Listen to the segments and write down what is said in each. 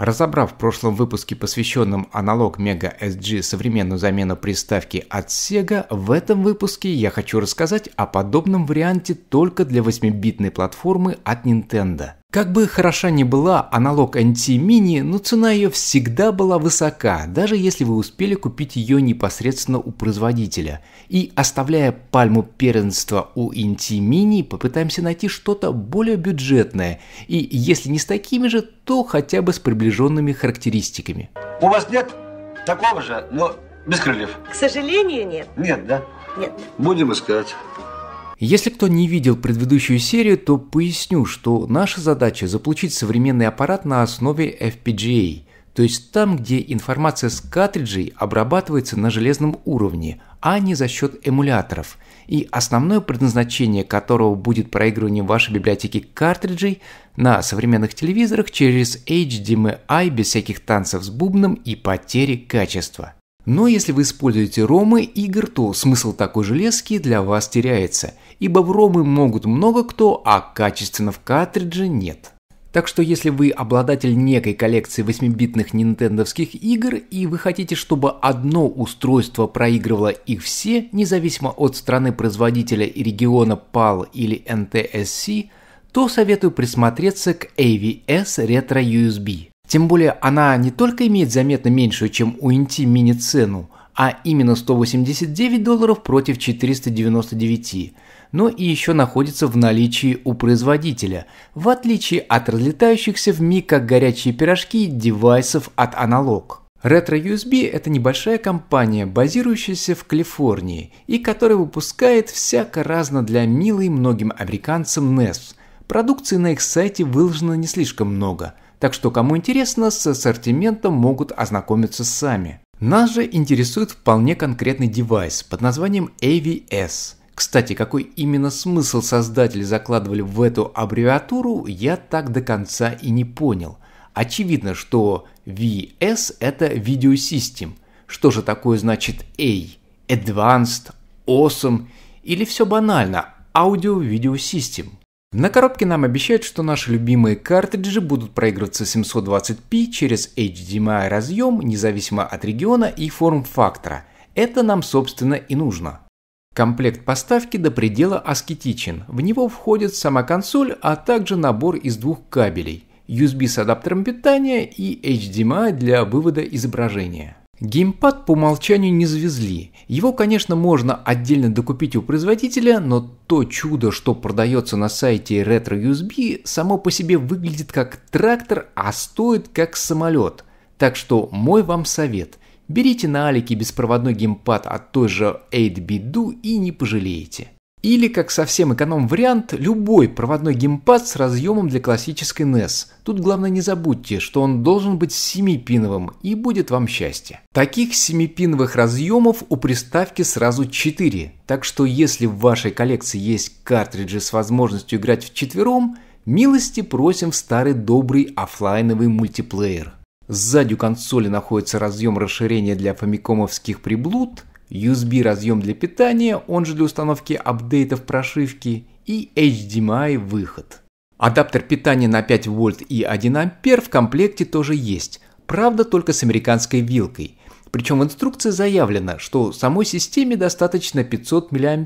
Разобрав в прошлом выпуске, посвященном аналог Mega SG современную замену приставки от Sega, в этом выпуске я хочу рассказать о подобном варианте только для 8-битной платформы от Nintendo. Как бы хороша ни была аналог анти-мини, но цена ее всегда была высока, даже если вы успели купить ее непосредственно у производителя. И оставляя пальму первенства у инти-мини, попытаемся найти что-то более бюджетное, и если не с такими же, то хотя бы с приближенными характеристиками. У вас нет такого же, но без крыльев? К сожалению, нет. Нет, да? Нет. Будем искать. Если кто не видел предыдущую серию, то поясню, что наша задача заполучить современный аппарат на основе FPGA, то есть там, где информация с картриджей обрабатывается на железном уровне, а не за счет эмуляторов, и основное предназначение которого будет проигрывание вашей библиотеки картриджей на современных телевизорах через HDMI без всяких танцев с бубном и потери качества. Но если вы используете ромы игр, то смысл такой железки для вас теряется, ибо в ромы могут много кто, а качественно в картридже нет. Так что если вы обладатель некой коллекции 8-битных нинтендовских игр и вы хотите, чтобы одно устройство проигрывало их все, независимо от страны производителя и региона PAL или NTSC, то советую присмотреться к AVS Retro USB. Тем более она не только имеет заметно меньшую, чем у Inti мини цену, а именно 189 долларов против 499, но и еще находится в наличии у производителя, в отличие от разлетающихся в миг как горячие пирожки девайсов от аналог. Retro USB – это небольшая компания, базирующаяся в Калифорнии и которая выпускает всяко разно для милой многим американцам NES. Продукции на их сайте выложено не слишком много – так что, кому интересно, с ассортиментом могут ознакомиться сами. Нас же интересует вполне конкретный девайс под названием AVS. Кстати, какой именно смысл создатели закладывали в эту аббревиатуру, я так до конца и не понял. Очевидно, что VS это Video System. Что же такое значит A? Advanced, Awesome или все банально, Audio Video System – на коробке нам обещают, что наши любимые картриджи будут проигрываться 720p через HDMI эм разъем, независимо от региона и форм-фактора. Это нам собственно и нужно. Комплект поставки до предела аскетичен. В него входит сама консоль, а также набор из двух кабелей – USB с адаптером питания и HDMI эм для вывода изображения. Геймпад по умолчанию не завезли. Его, конечно, можно отдельно докупить у производителя, но то чудо, что продается на сайте Retro USB, само по себе выглядит как трактор, а стоит как самолет. Так что мой вам совет. Берите на Алике беспроводной геймпад от той же 8BitDo и не пожалеете. Или, как совсем эконом-вариант, любой проводной геймпад с разъемом для классической NES. Тут главное не забудьте, что он должен быть 7-пиновым, и будет вам счастье. Таких 7-пиновых разъемов у приставки сразу 4, так что если в вашей коллекции есть картриджи с возможностью играть в четвером, милости просим в старый добрый офлайновый мультиплеер. Сзади у консоли находится разъем расширения для фамикомовских приблуд – USB разъем для питания, он же для установки апдейтов прошивки и HDMI эм выход. Адаптер питания на 5 вольт и 1 ампер в комплекте тоже есть, правда только с американской вилкой. Причем в инструкции заявлено, что самой системе достаточно 500 мА,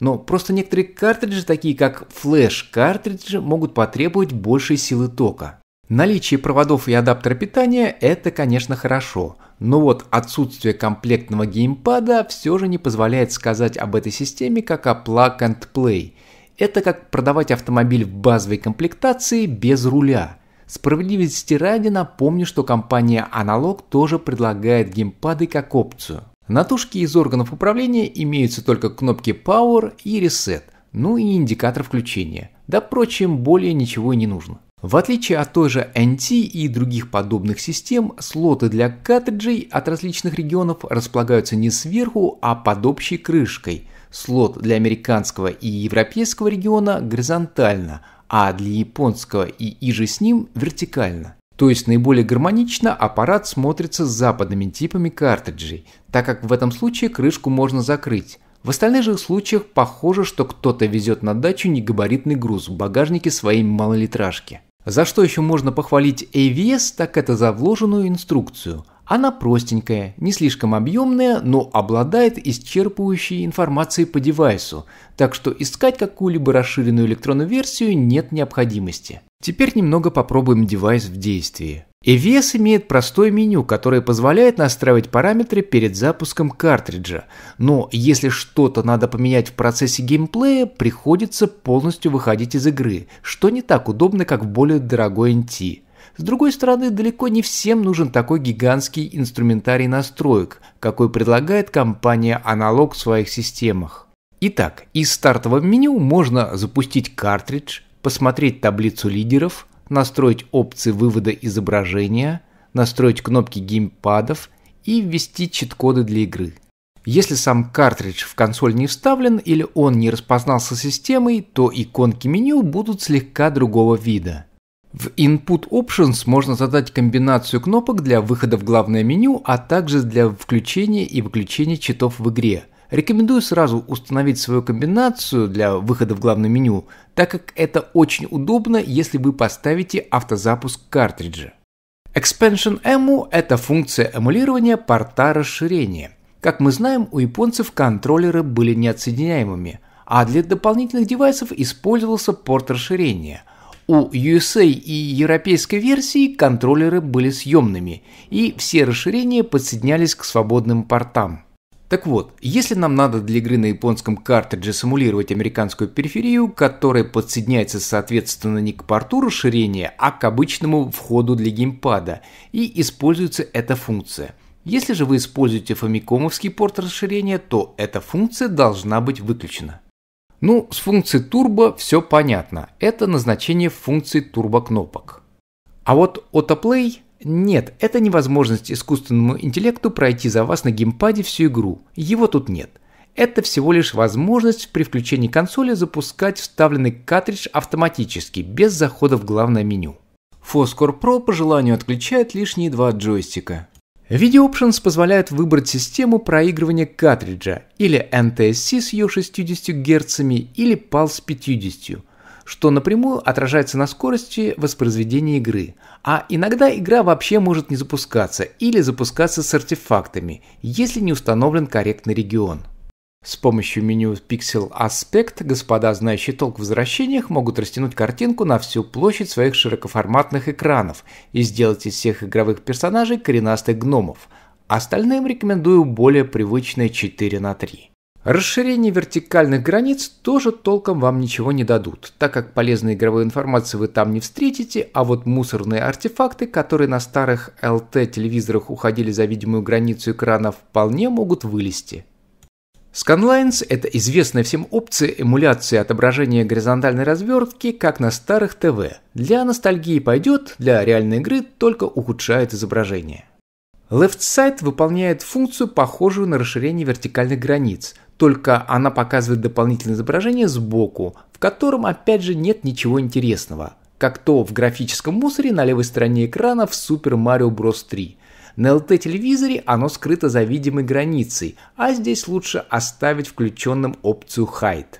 но просто некоторые картриджи, такие как флеш-картриджи, могут потребовать большей силы тока. Наличие проводов и адаптера питания – это, конечно, хорошо, но вот отсутствие комплектного геймпада все же не позволяет сказать об этой системе как о plug and play. Это как продавать автомобиль в базовой комплектации без руля. Справедливости ради напомню, что компания Analog тоже предлагает геймпады как опцию. На тушке из органов управления имеются только кнопки Power и Reset, ну и индикатор включения. Да, впрочем, более ничего и не нужно. В отличие от той же NT и других подобных систем, слоты для картриджей от различных регионов располагаются не сверху, а под общей крышкой. Слот для американского и европейского региона горизонтально, а для японского и иже с ним вертикально. То есть наиболее гармонично аппарат смотрится с западными типами картриджей, так как в этом случае крышку можно закрыть. В остальных же случаях похоже, что кто-то везет на дачу негабаритный груз в багажнике своей малолитражки. За что еще можно похвалить AVS, так это за вложенную инструкцию, она простенькая, не слишком объемная, но обладает исчерпывающей информацией по девайсу, так что искать какую-либо расширенную электронную версию нет необходимости. Теперь немного попробуем девайс в действии. EVS имеет простое меню, которое позволяет настраивать параметры перед запуском картриджа, но если что-то надо поменять в процессе геймплея, приходится полностью выходить из игры, что не так удобно, как в более дорогой NT. С другой стороны, далеко не всем нужен такой гигантский инструментарий настроек, какой предлагает компания Analog в своих системах. Итак, из стартового меню можно запустить картридж, посмотреть таблицу лидеров, настроить опции вывода изображения, настроить кнопки геймпадов и ввести чит-коды для игры. Если сам картридж в консоль не вставлен или он не распознался системой, то иконки меню будут слегка другого вида – в Input Options можно задать комбинацию кнопок для выхода в главное меню, а также для включения и выключения читов в игре. Рекомендую сразу установить свою комбинацию для выхода в главное меню, так как это очень удобно, если вы поставите автозапуск картриджа. Expansion Emu – это функция эмулирования порта расширения. Как мы знаем, у японцев контроллеры были неотсоединяемыми, а для дополнительных девайсов использовался порт расширения – у USA и европейской версии контроллеры были съемными, и все расширения подсоединялись к свободным портам. Так вот, если нам надо для игры на японском картридже симулировать американскую периферию, которая подсоединяется соответственно не к порту расширения, а к обычному входу для геймпада, и используется эта функция. Если же вы используете фамикомовский порт расширения, то эта функция должна быть выключена. Ну, с функцией турбо все понятно. Это назначение функции турбокнопок. А вот autoplay нет, это невозможность искусственному интеллекту пройти за вас на геймпаде всю игру. Его тут нет. Это всего лишь возможность при включении консоли запускать вставленный картридж автоматически, без захода в главное меню. Foscor Pro по желанию отключает лишние два джойстика. Video Options позволяет выбрать систему проигрывания картриджа или NTSC с ее 60 Гц или PAL с 50, что напрямую отражается на скорости воспроизведения игры, а иногда игра вообще может не запускаться или запускаться с артефактами, если не установлен корректный регион. С помощью меню Pixel Aspect господа, знающие толк в возвращениях, могут растянуть картинку на всю площадь своих широкоформатных экранов и сделать из всех игровых персонажей коренастых гномов. Остальным рекомендую более привычное 4 на 3. Расширение вертикальных границ тоже толком вам ничего не дадут, так как полезной игровой информации вы там не встретите, а вот мусорные артефакты, которые на старых LT-телевизорах уходили за видимую границу экрана, вполне могут вылезти. Scanlines – это известная всем опция эмуляции отображения горизонтальной развертки, как на старых ТВ. Для ностальгии пойдет, для реальной игры только ухудшает изображение. Left Side выполняет функцию, похожую на расширение вертикальных границ, только она показывает дополнительное изображение сбоку, в котором опять же нет ничего интересного, как то в графическом мусоре на левой стороне экрана в Super Mario Bros. 3. На ЛТ-телевизоре оно скрыто за видимой границей, а здесь лучше оставить включенным опцию Hide.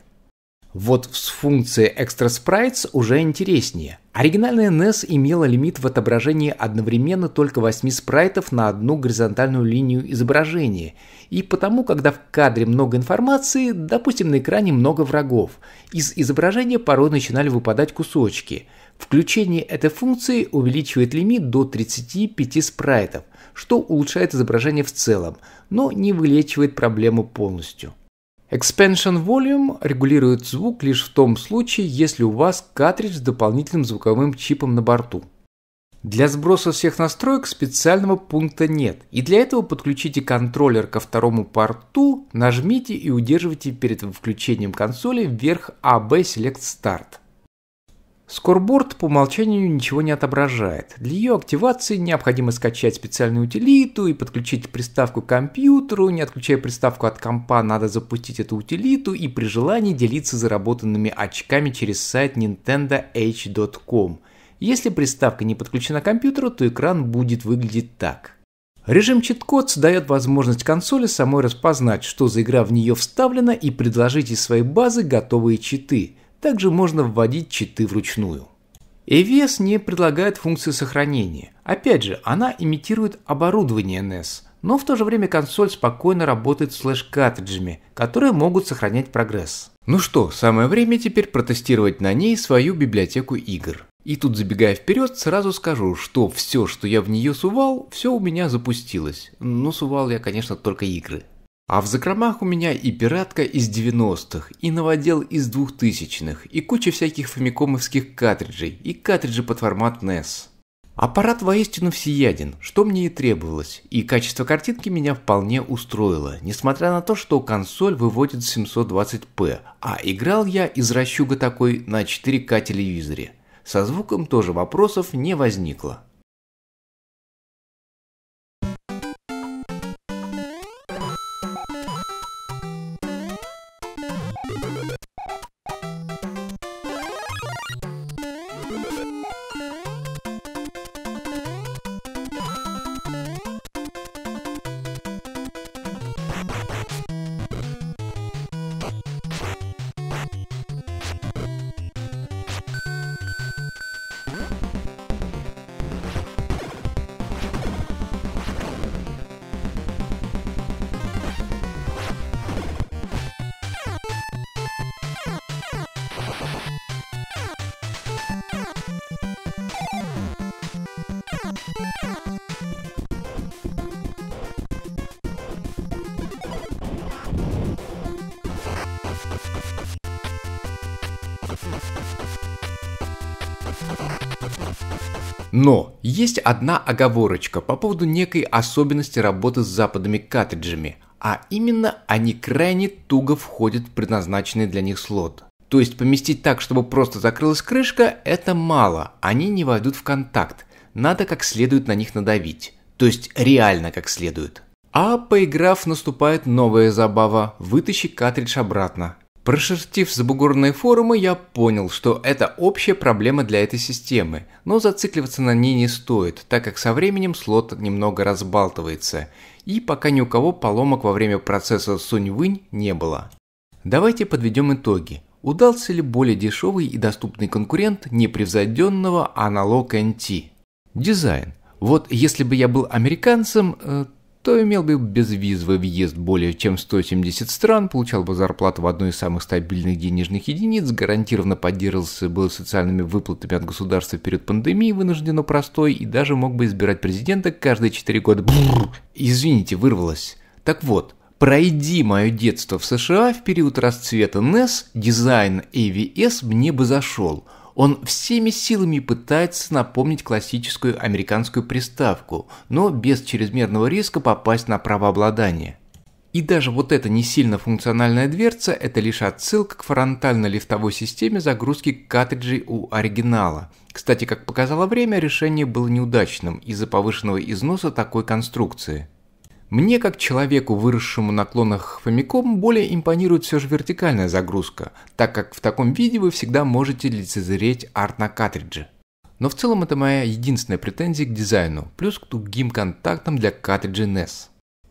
Вот с функцией Extra Sprites уже интереснее. Оригинальная NES имела лимит в отображении одновременно только 8 спрайтов на одну горизонтальную линию изображения. И потому, когда в кадре много информации, допустим, на экране много врагов, из изображения порой начинали выпадать кусочки. Включение этой функции увеличивает лимит до 35 спрайтов, что улучшает изображение в целом, но не вылечивает проблему полностью. Expansion Volume регулирует звук лишь в том случае, если у вас картридж с дополнительным звуковым чипом на борту. Для сброса всех настроек специального пункта нет, и для этого подключите контроллер ко второму порту, нажмите и удерживайте перед включением консоли вверх AB а Select Start. Скорборд по умолчанию ничего не отображает. Для ее активации необходимо скачать специальную утилиту и подключить приставку к компьютеру. Не отключая приставку от компа, надо запустить эту утилиту и при желании делиться заработанными очками через сайт nintendoh.com. Если приставка не подключена к компьютеру, то экран будет выглядеть так. Режим чит-код дает возможность консоли самой распознать, что за игра в нее вставлена и предложить из своей базы готовые читы – также можно вводить читы вручную. EVS не предлагает функцию сохранения. Опять же, она имитирует оборудование NES, но в то же время консоль спокойно работает с флеш-картриджами, которые могут сохранять прогресс. Ну что, самое время теперь протестировать на ней свою библиотеку игр. И тут забегая вперед, сразу скажу, что все, что я в нее сувал, все у меня запустилось. Но сувал я, конечно, только игры. А в закромах у меня и пиратка из 90-х, и новодел из 2000-х, и куча всяких фамикомовских картриджей, и картриджи под формат NES. Аппарат воистину всеяден, что мне и требовалось, и качество картинки меня вполне устроило, несмотря на то, что консоль выводит 720p, а играл я из расчуга такой на 4К телевизоре. Со звуком тоже вопросов не возникло. Но есть одна оговорочка по поводу некой особенности работы с западными картриджами, а именно они крайне туго входят в предназначенный для них слот. То есть поместить так, чтобы просто закрылась крышка, это мало, они не войдут в контакт, надо как следует на них надавить. То есть реально как следует. А поиграв, наступает новая забава – вытащи картридж обратно. Прошерстив забугорные форумы, я понял, что это общая проблема для этой системы, но зацикливаться на ней не стоит, так как со временем слот немного разбалтывается, и пока ни у кого поломок во время процесса Сунь-Вынь не было. Давайте подведем итоги. Удался ли более дешевый и доступный конкурент непревзойденного аналог NT? Дизайн. Вот если бы я был американцем, э, то имел бы безвизовый въезд более чем 170 стран, получал бы зарплату в одной из самых стабильных денежных единиц, гарантированно поддерживался бы социальными выплатами от государства перед пандемией, вынужденно простой, и даже мог бы избирать президента каждые 4 года. Бррр, извините, вырвалось. Так вот, Пройди мое детство в США в период расцвета NES, дизайн AVS мне бы зашел – он всеми силами пытается напомнить классическую американскую приставку, но без чрезмерного риска попасть на правообладание. И даже вот эта не сильно функциональная дверца – это лишь отсылка к фронтально-лифтовой системе загрузки картриджей у оригинала. Кстати, как показало время, решение было неудачным из-за повышенного износа такой конструкции. Мне, как человеку, выросшему на клонах Famicom, более импонирует все же вертикальная загрузка, так как в таком виде вы всегда можете лицезреть арт на картридже. Но в целом это моя единственная претензия к дизайну, плюс к тугим контактам для картриджа NES.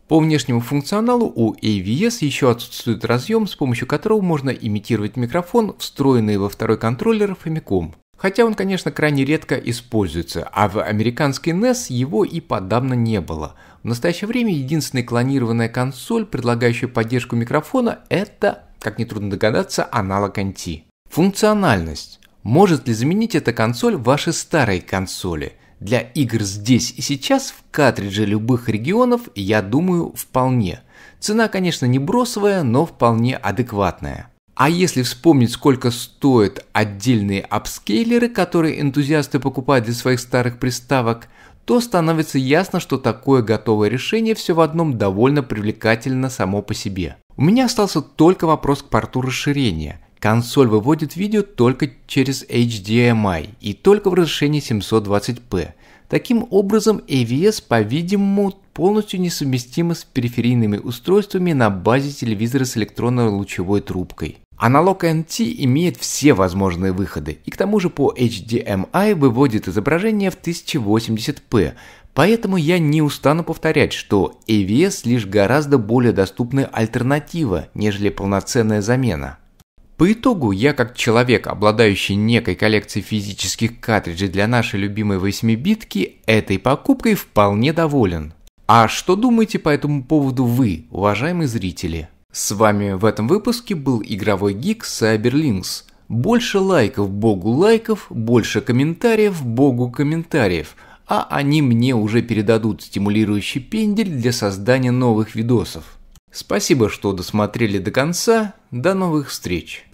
По внешнему функционалу у AVS еще отсутствует разъем, с помощью которого можно имитировать микрофон, встроенный во второй контроллер Famicom. Хотя он, конечно, крайне редко используется, а в американский NES его и подавно не было. В настоящее время единственная клонированная консоль, предлагающая поддержку микрофона, это, как нетрудно догадаться, аналог NT. Функциональность. Может ли заменить эта консоль ваши старые консоли? Для игр здесь и сейчас в картридже любых регионов, я думаю, вполне. Цена, конечно, не бросовая, но вполне адекватная. А если вспомнить, сколько стоят отдельные апскейлеры, которые энтузиасты покупают для своих старых приставок, то становится ясно, что такое готовое решение все в одном довольно привлекательно само по себе. У меня остался только вопрос к порту расширения. Консоль выводит видео только через HDMI и только в разрешении 720p. Таким образом, AVS, по-видимому, полностью несовместима с периферийными устройствами на базе телевизора с электронно-лучевой трубкой. Аналог NT имеет все возможные выходы, и к тому же по HDMI выводит изображение в 1080p, поэтому я не устану повторять, что AVS лишь гораздо более доступная альтернатива, нежели полноценная замена. По итогу, я как человек, обладающий некой коллекцией физических картриджей для нашей любимой 8-битки, этой покупкой вполне доволен. А что думаете по этому поводу вы, уважаемые зрители? С вами в этом выпуске был игровой гик Сайберлинкс. Больше лайков богу лайков, больше комментариев богу комментариев, а они мне уже передадут стимулирующий пендель для создания новых видосов. Спасибо, что досмотрели до конца. До новых встреч!